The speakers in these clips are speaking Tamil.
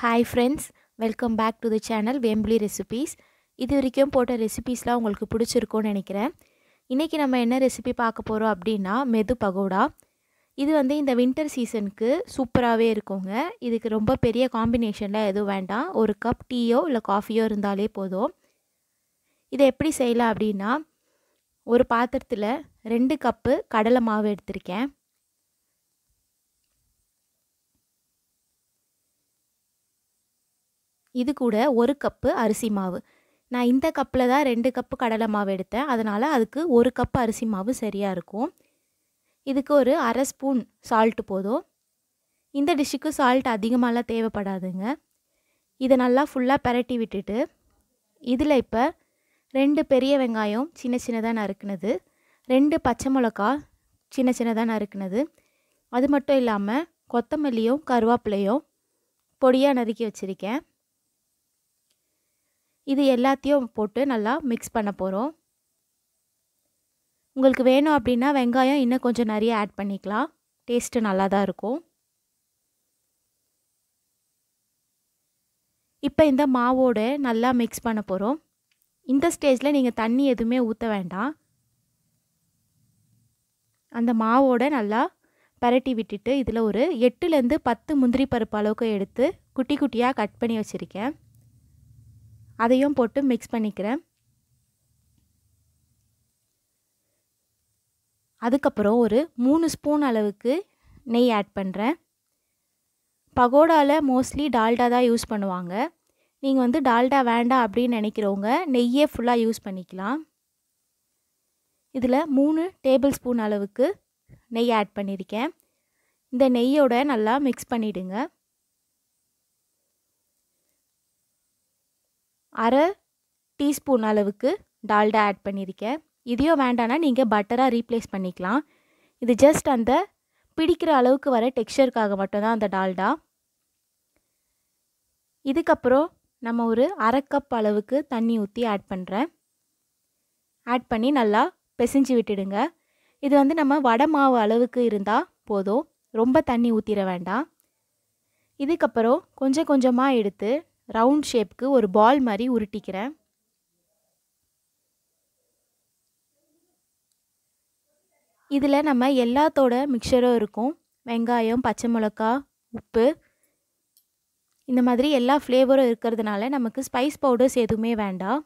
hi friends welcome back to the channel Vembuli recipes இது வரைக்கும் போட்ட ரெசிபீஸ்லாம் உங்களுக்கு பிடிச்சிருக்கும்னு நினைக்கிறேன் இன்றைக்கி நம்ம என்ன ரெசிபி பார்க்க போகிறோம் அப்படின்னா மெது பகோடா இது வந்து இந்த வின்டர் சீசனுக்கு சூப்பராகவே இருக்குங்க இதுக்கு ரொம்ப பெரிய காம்பினேஷனில் எதுவும் வேண்டாம் ஒரு கப் டீயோ இல்லை காஃபியோ இருந்தாலே போதும் இதை எப்படி செய்யலாம் அப்படின்னா ஒரு பாத்திரத்தில் ரெண்டு கப்பு கடலை மாவு எடுத்திருக்கேன் இது கூட ஒரு கப்பு அரிசி மாவு நான் இந்த கப்பில் தான் ரெண்டு கப்பு கடலை மாவு எடுத்தேன் அதனால் அதுக்கு ஒரு கப்பு அரிசி மாவு சரியாக இருக்கும் இதுக்கு ஒரு அரை ஸ்பூன் சால்ட்டு போதும் இந்த டிஷ்ஷுக்கு சால்ட் அதிகமாகலாம் தேவைப்படாதுங்க இதை நல்லா ஃபுல்லாக பரட்டி விட்டுட்டு இதில் இப்போ ரெண்டு பெரிய வெங்காயம் சின்ன சின்னதாக நறுக்குனது ரெண்டு பச்சை மிளகா சின்ன சின்னதாக நறுக்குனது அது மட்டும் இல்லாமல் கொத்தமல்லியும் கருவேப்பிலையும் பொடியாக நறுக்கி வச்சுருக்கேன் இது எல்லாத்தையும் போட்டு நல்லா மிக்ஸ் பண்ண போகிறோம் உங்களுக்கு வேணும் அப்படின்னா வெங்காயம் இன்னும் கொஞ்சம் நிறைய ஆட் பண்ணிக்கலாம் டேஸ்ட்டு நல்லா தான் இருக்கும் இப்போ இந்த மாவோடு நல்லா மிக்ஸ் பண்ண போகிறோம் இந்த ஸ்டேஜில் நீங்கள் தண்ணி எதுவுமே ஊற்ற வேண்டாம் அந்த மாவோட நல்லா பரட்டி விட்டுட்டு இதில் ஒரு எட்டுலேருந்து பத்து முந்திரி பருப்பு அளவுக்கு எடுத்து குட்டி குட்டியாக கட் பண்ணி வச்சுருக்கேன் அதையும் போட்டு மிக்ஸ் பண்ணிக்கிறேன் அதுக்கப்புறம் ஒரு மூணு ஸ்பூன் அளவுக்கு நெய் ஆட் பண்ணுறேன் பகோடாவில் மோஸ்ட்லி டால்டா தான் யூஸ் பண்ணுவாங்க நீங்கள் வந்து டால்டா வேண்டாம் அப்படின்னு நினைக்கிறவங்க நெய்யே ஃபுல்லாக யூஸ் பண்ணிக்கலாம் இதில் மூணு டேபிள் ஸ்பூன் அளவுக்கு நெய் ஆட் பண்ணியிருக்கேன் இந்த நெய்யோட நல்லா மிக்ஸ் பண்ணிவிடுங்க அரை டீஸ்பூன் அளவுக்கு டால்டா ஆட் பண்ணியிருக்கேன் இதையும் வேண்டாம்னா நீங்கள் பட்டராக ரீப்ளேஸ் பண்ணிக்கலாம் இது ஜஸ்ட் அந்த பிடிக்கிற அளவுக்கு வர டெக்ஸ்சருக்காக மட்டும்தான் அந்த டால்டா இதுக்கப்புறம் நம்ம ஒரு அரை கப் அளவுக்கு தண்ணி ஊற்றி ஆட் பண்ணுறேன் ஆட் பண்ணி நல்லா பிசைஞ்சு விட்டுடுங்க இது வந்து நம்ம வடை மாவு அளவுக்கு இருந்தால் போதும் ரொம்ப தண்ணி ஊற்றிட வேண்டாம் இதுக்கப்புறம் கொஞ்சம் கொஞ்சமாக எடுத்து ரவுண்ட் ஷேப்க்கு ஒரு பால் மாதிரி உருட்டிக்கிறேன் இதில் நம்ம எல்லாத்தோட மிக்சரும் இருக்கும் வெங்காயம் பச்சை மிளகா உப்பு இந்த மாதிரி எல்லா ஃப்ளேவரும் இருக்கிறதுனால நமக்கு ஸ்பைஸ் பவுடர்ஸ் எதுவுமே வேண்டாம்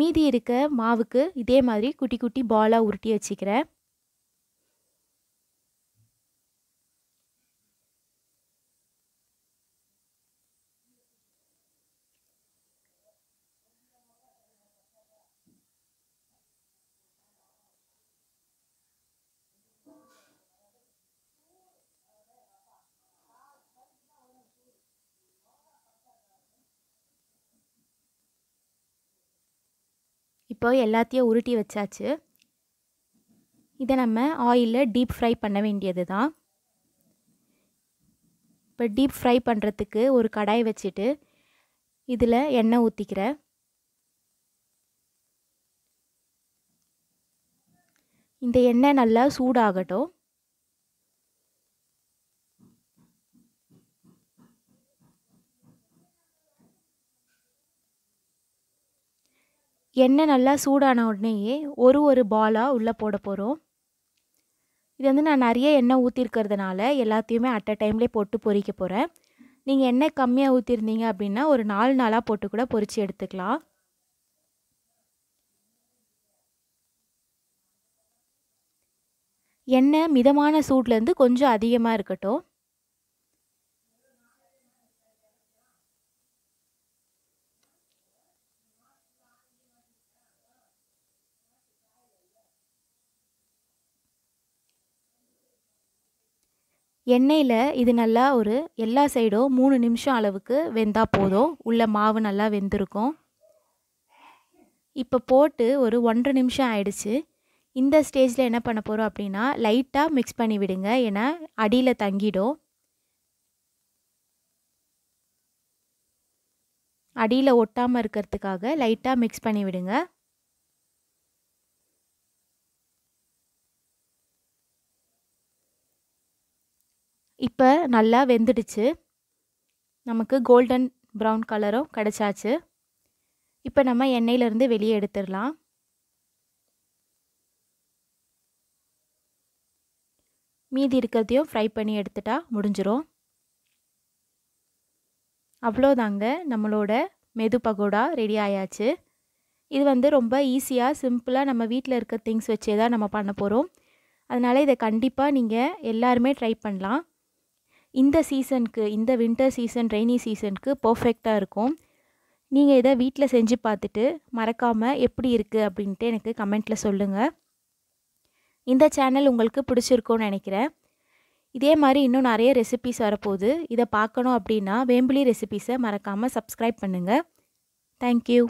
மீதி இருக்க மாவுக்கு இதே மாதிரி குட்டி குட்டி பாலாக உருட்டி வச்சுக்கிறேன் இப்போ எல்லாத்தையும் உருட்டி வச்சாச்சு இதை நம்ம ஆயிலில் டீப் ஃப்ரை பண்ண வேண்டியது தான் இப்போ டீப் ஃப்ரை பண்ணுறதுக்கு ஒரு கடாய் வச்சுட்டு இதில் எண்ணெய் ஊற்றிக்கிறேன் இந்த எண்ணெய் நல்லா சூடாகட்டும் எண்ணெய் நல்லா சூடான உடனேயே ஒரு ஒரு பாலாக உள்ளே போட போகிறோம் இது வந்து நான் நிறைய எண்ணெய் ஊற்றிருக்கிறதுனால எல்லாத்தையுமே அட் அ டைம்லேயே போட்டு பொறிக்க போகிறேன் நீங்கள் எண்ணெய் கம்மியாக ஊற்றிருந்தீங்க அப்படின்னா ஒரு நாலு நாளாக போட்டு கூட பொறிச்சு எடுத்துக்கலாம் எண்ணெய் மிதமான சூட்லேருந்து கொஞ்சம் அதிகமாக இருக்கட்டும் எண்ணெயில் இது நல்லா ஒரு எல்லா சைடும் மூணு நிமிஷம் அளவுக்கு வெந்தால் போதும் உள்ள மாவு நல்லா வெந்திருக்கும் இப்போ போட்டு ஒரு ஒன்றரை நிமிஷம் ஆயிடுச்சு இந்த ஸ்டேஜில் என்ன பண்ண போகிறோம் அப்படின்னா லைட்டாக மிக்ஸ் பண்ணி விடுங்க ஏன்னா அடியில் தங்கிடும் அடியில் ஒட்டாமல் இருக்கிறதுக்காக லைட்டாக மிக்ஸ் பண்ணி விடுங்க இப்போ நல்லா வெந்துடுச்சு நமக்கு கோல்டன் ப்ரௌன் கலரும் கிடச்சாச்சு இப்போ நம்ம எண்ணெயிலேருந்து வெளியே எடுத்துடலாம் மீதி இருக்கிறதையும் ஃப்ரை பண்ணி எடுத்துட்டா முடிஞ்சிடும் அவ்வளோதாங்க நம்மளோட மெது பகோடா ரெடி ஆயாச்சு இது வந்து ரொம்ப ஈஸியாக சிம்பிளாக நம்ம வீட்டில் இருக்க திங்ஸ் வச்சே தான் நம்ம பண்ண போகிறோம் அதனால் இதை கண்டிப்பாக நீங்கள் எல்லாருமே ட்ரை பண்ணலாம் இந்த சீசனுக்கு இந்த வின்டர் சீசன் ரெய்னி சீசனுக்கு பர்ஃபெக்டாக இருக்கும் நீங்கள் இதை வீட்டில் செஞ்சு பார்த்துட்டு மறக்காமல் எப்படி இருக்குது அப்படின்ட்டு எனக்கு கமெண்ட்டில் சொல்லுங்கள் இந்த சேனல் உங்களுக்கு பிடிச்சிருக்கோன்னு நினைக்கிறேன் இதே மாதிரி இன்னும் நிறைய ரெசிபிஸ் வரப்போகுது இதை பார்க்கணும் அப்படின்னா வேம்புலி ரெசிபிஸை மறக்காமல் சப்ஸ்கிரைப் பண்ணுங்கள் தேங்க்யூ